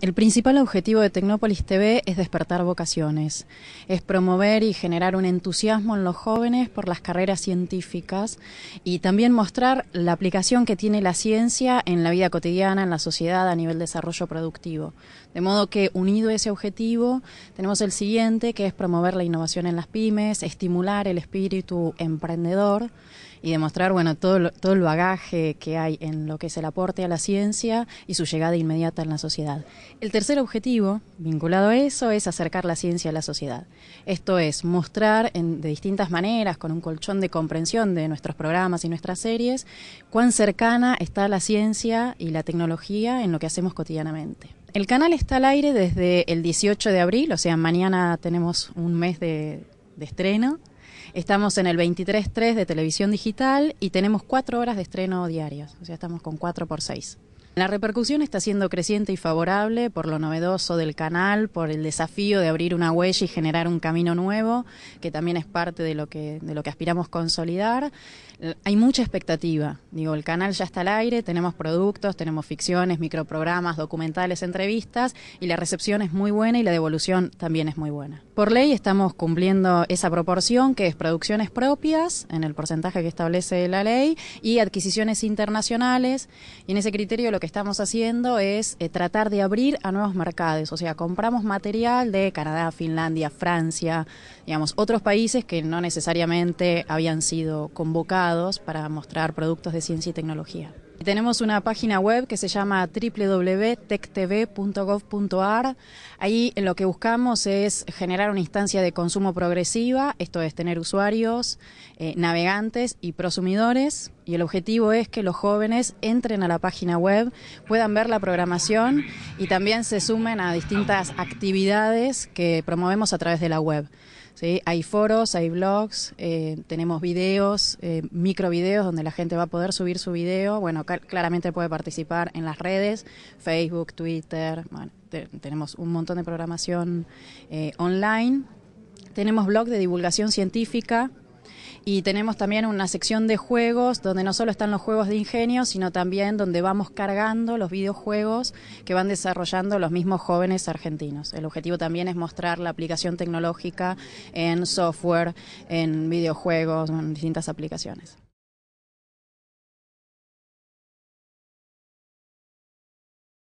El principal objetivo de Tecnópolis TV es despertar vocaciones, es promover y generar un entusiasmo en los jóvenes por las carreras científicas y también mostrar la aplicación que tiene la ciencia en la vida cotidiana, en la sociedad, a nivel desarrollo productivo. De modo que, unido a ese objetivo, tenemos el siguiente, que es promover la innovación en las pymes, estimular el espíritu emprendedor y demostrar bueno, todo, todo el bagaje que hay en lo que es el aporte a la ciencia y su llegada inmediata en la sociedad. El tercer objetivo, vinculado a eso, es acercar la ciencia a la sociedad. Esto es mostrar de distintas maneras, con un colchón de comprensión de nuestros programas y nuestras series, cuán cercana está la ciencia y la tecnología en lo que hacemos cotidianamente. El canal está al aire desde el 18 de abril, o sea, mañana tenemos un mes de, de estreno. Estamos en el 23.3 de televisión digital y tenemos cuatro horas de estreno diarias, o sea, estamos con cuatro por seis. La repercusión está siendo creciente y favorable por lo novedoso del canal, por el desafío de abrir una huella y generar un camino nuevo, que también es parte de lo que, de lo que aspiramos consolidar. Hay mucha expectativa. Digo, el canal ya está al aire, tenemos productos, tenemos ficciones, microprogramas, documentales, entrevistas, y la recepción es muy buena y la devolución también es muy buena. Por ley estamos cumpliendo esa proporción que es producciones propias, en el porcentaje que establece la ley, y adquisiciones internacionales. Y en ese criterio lo que estamos haciendo es eh, tratar de abrir a nuevos mercados, o sea, compramos material de Canadá, Finlandia, Francia, digamos, otros países que no necesariamente habían sido convocados para mostrar productos de ciencia y tecnología. Tenemos una página web que se llama www.techtv.gov.ar, Ahí lo que buscamos es generar una instancia de consumo progresiva, esto es tener usuarios, eh, navegantes y prosumidores. Y el objetivo es que los jóvenes entren a la página web, puedan ver la programación y también se sumen a distintas actividades que promovemos a través de la web. ¿sí? Hay foros, hay blogs, eh, tenemos videos, eh, microvideos donde la gente va a poder subir su video. Bueno, claramente puede participar en las redes, Facebook, Twitter. tenemos un montón de programación eh, online. Tenemos blog de divulgación científica y tenemos también una sección de juegos donde no solo están los juegos de ingenio, sino también donde vamos cargando los videojuegos que van desarrollando los mismos jóvenes argentinos. El objetivo también es mostrar la aplicación tecnológica en software, en videojuegos, en distintas aplicaciones.